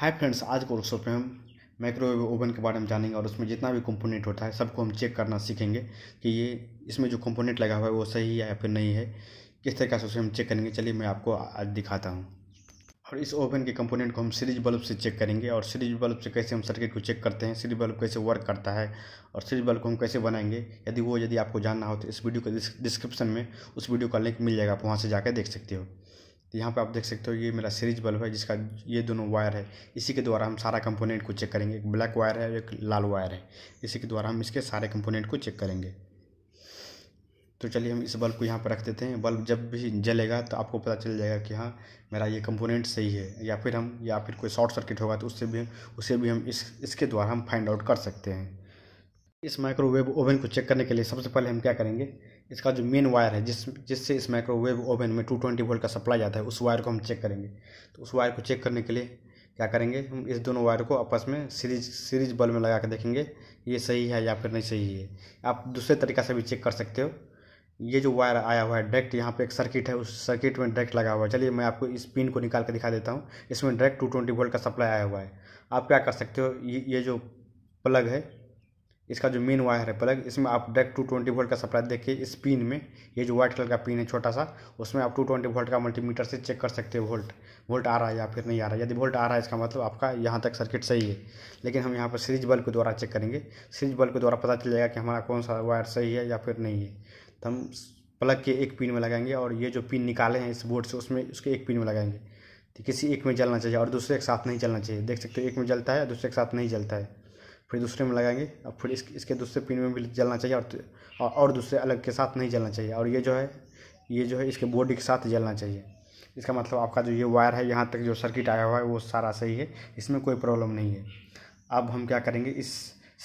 hi friends आज को workshop में हम माइक्रोवेव ओवन के बारे में जानेंगे और उसमें जितना भी कंपोनेंट होता है सबको हम चेक करना सीखेंगे कि ये इसमें जो कंपोनेंट लगा हुआ है वो सही है या फिर नहीं है किस तरीके से उसे हम चेक करेंगे चलिए मैं आपको आज दिखाता हूँ और इस ओवन के कंपोनेंट को हम सीरीज बल्ब से चेक करेंगे और सीरीज बल्ब से कैसे हम सर्किट को चेक करते हैं सीरीज बल्ब कैसे वर्क करता है और सीरीज बल्ब को हम कैसे बनाएंगे यदि वो यदि आपको जानना हो तो इस वीडियो के डिस्क्रिप्शन में उस वीडियो का लिंक मिल जाएगा आप वहाँ से जाकर देख सकते हो तो यहाँ पे आप देख सकते हो ये मेरा सीरीज बल्ब है जिसका ये दोनों वायर है इसी के द्वारा हम सारा कंपोनेंट को चेक करेंगे एक ब्लैक वायर है एक लाल वायर है इसी के द्वारा हम इसके सारे कंपोनेंट को चेक करेंगे तो चलिए हम इस बल्ब को यहाँ पर रख देते हैं बल्ब जब भी जलेगा तो आपको पता चल जाएगा कि हाँ मेरा ये कंपोनेंट सही है या फिर हम या फिर कोई शॉर्ट सर्किट होगा तो उससे भी उसे भी हम इस इसके द्वारा हम फाइंड आउट कर सकते हैं इस माइक्रोवेव ओवन को चेक करने के लिए सबसे पहले हम क्या करेंगे इसका जो मेन वायर है जिस जिससे इस माइक्रोवेव ओवन में टू ट्वेंटी वोल्ट का सप्लाई जाता है उस वायर को हम चेक करेंगे तो उस वायर को चेक करने के लिए क्या करेंगे हम इस दोनों वायर को आपस में सीरीज सीरीज बल्ब में लगा कर देखेंगे ये सही है या फिर नहीं सही है आप दूसरे तरीका से भी चेक कर सकते हो ये जो वायर आया हुआ है डायरेक्ट यहाँ पे एक सर्किट है उस सर्किट में डायरेक्ट लगा हुआ है चलिए मैं आपको इस पिन को निकाल के दिखा देता हूँ इसमें डायरेक्ट टू ट्वेंटी वोल्ट का सप्लाई आया हुआ है आप क्या कर सकते हो ये ये जो प्लग है इसका जो मेन वायर है प्लग इसमें आप डायरेक्ट टू ट्वेंटी वोल्ट का सप्लाई देखिए इस पिन में ये जो व्हाइट कलर का पिन है छोटा सा उसमें आप टू ट्वेंटी वोल्ट का मल्टीमीटर से चेक कर सकते हो वोल्ट वोल्ट आ रहा है या फिर नहीं आ रहा है यदि वोल्ट आ रहा है इसका मतलब आपका यहाँ तक सर्किट सही है लेकिन हम यहाँ पर सीरीज बल्ब के द्वारा चेक करेंगे सीरीज बल्ब के द्वारा पता चलेगा कि हमारा कौन सा वायर सही है या फिर नहीं है तो हम प्लग के एक पिन में लगाएंगे और ये जो पिन निकाले हैं इस बोर्ड से उसमें उसके एक पिन में लगाएंगे तो किसी एक में जलना चाहिए और दूसरे के साथ नहीं जलना चाहिए देख सकते हो एक में जलता है दूसरे के साथ नहीं जलता है फिर दूसरे में लगाएंगे और फिर इस, इसके दूसरे पिन में भी जलना चाहिए तो, और और दूसरे अलग के साथ नहीं जलना चाहिए और ये जो है ये जो है इसके बॉडी के साथ जलना चाहिए इसका मतलब आपका जो ये वायर है यहाँ तक जो सर्किट आया हुआ है वो सारा सही है इसमें कोई प्रॉब्लम नहीं है अब हम क्या करेंगे इस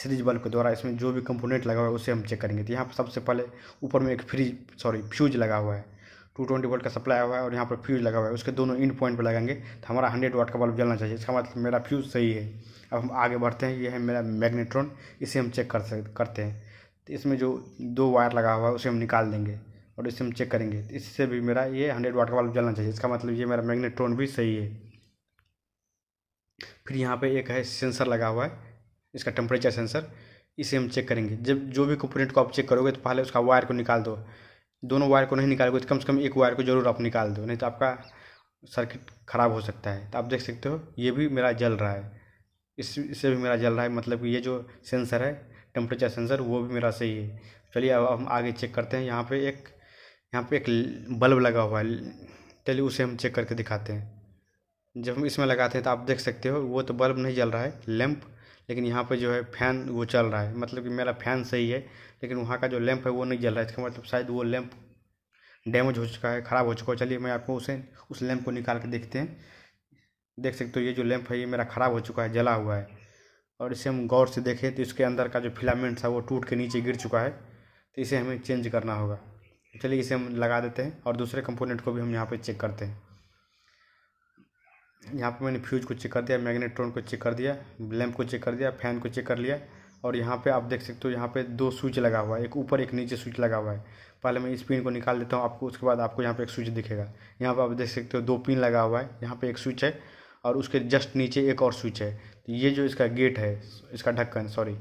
सीरीज बल्ब के द्वारा इसमें जो भी कंपोनेंट लगा हुआ है उसे हम चेक करेंगे तो यहाँ पर सबसे पहले ऊपर में एक फ्रिज सॉरी फ्यूज लगा हुआ है टू ट्वेंटी वोल्ट का सप्लाई हुआ है और यहाँ पर फ्यूज़ लगा हुआ है उसके दोनों इंड पॉइंट पर लगाएंगे तो हमारा हंड्रेड वाट का बल्ब जलना चाहिए इसका मतलब मेरा फ्यूज़ सही है अब हम आगे बढ़ते हैं ये है मेरा मैग्नेट्रॉन इसे हम चेक कर करते हैं तो इसमें जो दो वायर लगा हुआ है उसे हम निकाल देंगे और इसे हम चेक करेंगे तो इससे भी मेरा ये हंड्रेड वाट का बल्ब जलना चाहिए इसका मतलब ये मेरा मैग्नेट्रॉन भी सही है फिर यहाँ पर एक है सेंसर लगा हुआ है इसका टेम्परेचर सेंसर इसे हम चेक करेंगे जब जो भी कंपोनेंट को आप चेक करोगे तो पहले उसका वायर को निकाल दो दोनों वायर को नहीं निकालोगे तो कम से कम एक वायर को जरूर आप निकाल दो नहीं तो आपका सर्किट ख़राब हो सकता है तो आप देख सकते हो ये भी मेरा जल रहा है इस इससे भी मेरा जल रहा है मतलब कि ये जो सेंसर है टेम्परेचर सेंसर वो भी मेरा सही है चलिए अब हम आगे चेक करते हैं यहाँ पे एक यहाँ पे एक बल्ब लगा हुआ है चलिए उसे हम चेक करके दिखाते हैं जब हम इसमें लगाते हैं तो आप देख सकते हो वो तो बल्ब नहीं जल रहा है लैंप लेकिन यहाँ पर जो है फैन वो चल रहा है मतलब कि मेरा फैन सही है लेकिन वहाँ का जो लैंप है वो नहीं जल रहा है इसका मतलब शायद वो लैंप डैमेज हो चुका है ख़राब हो चुका है चलिए मैं आपको उसे उस लैंप को निकाल के देखते हैं देख सकते हो ये जो लैंप है ये मेरा ख़राब हो चुका है जला हुआ है और इसे हम गौर से देखें तो इसके अंदर का जो फिलामेंट था वो टूट के नीचे गिर चुका है तो इसे हमें चेंज करना होगा चलिए इसे हम लगा देते हैं और दूसरे कंपोनेंट को भी हम यहाँ पे चेक करते हैं यहाँ पे मैंने फ्यूज़ को चेक कर दिया मैग्नेट्रॉन को चेक कर दिया लैम्प को चेक कर दिया फैन को चेक कर लिया और यहाँ पे आप देख सकते हो यहाँ पे दो स्विच लगा हुआ है एक ऊपर एक नीचे स्विच लगा हुआ है पहले मैं इस पिन को निकाल देता हूँ आपको उसके बाद आपको यहाँ पे एक स्विच दिखेगा यहाँ पर आप देख सकते हो दो पिन लगा हुआ है यहाँ पर एक स्विच है और उसके जस्ट नीचे एक और स्विच है तो ये जो इसका गेट है इसका ढक्कन सॉरी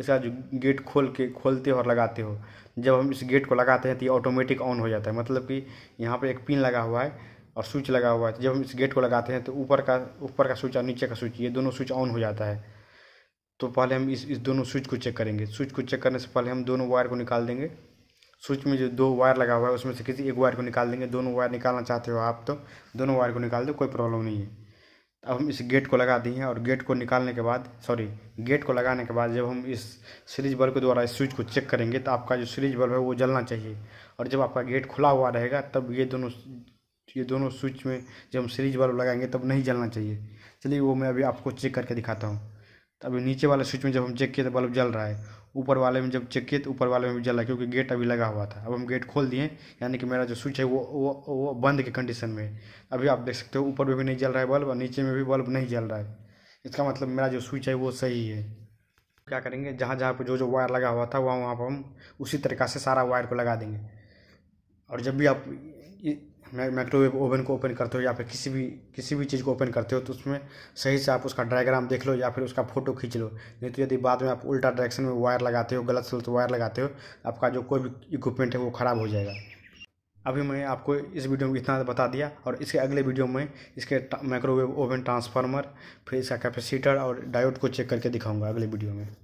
इसका जो गेट खोल के खोलते हो और लगाते हो जब हम इस गेट को लगाते हैं तो ये ऑटोमेटिक ऑन हो जाता है मतलब कि यहाँ पर एक पिन लगा हुआ है और स्विच लगा हुआ है जब हम इस गेट को लगाते हैं तो ऊपर का ऊपर का स्विच और नीचे का स्विच ये दोनों स्विच ऑन हो जाता है तो पहले हम इस इस दोनों स्विच को चेक करेंगे स्विच को चेक करने से पहले हम दोनों वायर को निकाल देंगे स्विच में जो दो वायर लगा हुआ है उसमें से किसी एक वायर को निकाल देंगे दोनों वायर निकालना चाहते हो आप तो दोनों वायर को निकाल दो कोई प्रॉब्लम नहीं है अब हम इस गेट को लगा दिए हैं और गेट को निकालने के बाद सॉरी गेट को लगाने के बाद जब हम इस सीरीज बल्ब के द्वारा इस स्विच को चेक करेंगे तो आपका जो सीरीज बल्ब है वो जलना चाहिए और जब आपका गेट खुला हुआ रहेगा तब ये दोनों ये दोनों स्विच में जब हम सीरीज बल्ब लगाएंगे तब नहीं जलना चाहिए चलिए वो मैं अभी आपको चेक करके दिखाता हूँ तो अभी नीचे वाले स्विच में जब हम चेक किए तो बल्ब जल रहा है ऊपर वाले में जब चेक किए तो ऊपर वाले में भी जल रहा है क्योंकि गेट अभी लगा हुआ था अब हम गेट खोल दिए यानी कि मेरा जो स्विच है वो वो वो बंद के कंडीशन में अभी आप देख सकते हो ऊपर में भी नहीं जल रहा है बल्ब और नीचे में भी बल्ब नहीं जल रहा है इसका मतलब मेरा जो स्विच है वो सही है क्या करेंगे जहाँ जहाँ पर जो जो वायर लगा हुआ था वहाँ वहाँ पर हम उसी तरीका से सारा वायर को लगा देंगे और जब भी आप माइक्रोवेव तो ओवन को ओपन करते हो या फिर किसी भी किसी भी चीज़ को ओपन करते हो तो उसमें सही से आप उसका डायग्राम देख लो या फिर उसका फोटो खींच लो नहीं तो यदि बाद में आप उल्टा डायरेक्शन में वायर लगाते हो गलत सलत वायर लगाते हो आपका जो कोई भी इक्विपमेंट है वो ख़राब हो जाएगा अभी मैं आपको इस वीडियो में इतना बता दिया और इसके अगले वीडियो में इसके माइक्रोवेव ओवन ट्रांसफार्मर फिर इसका कैपेसिटर और डायोड को चेक करके दिखाऊंगा अगले वीडियो में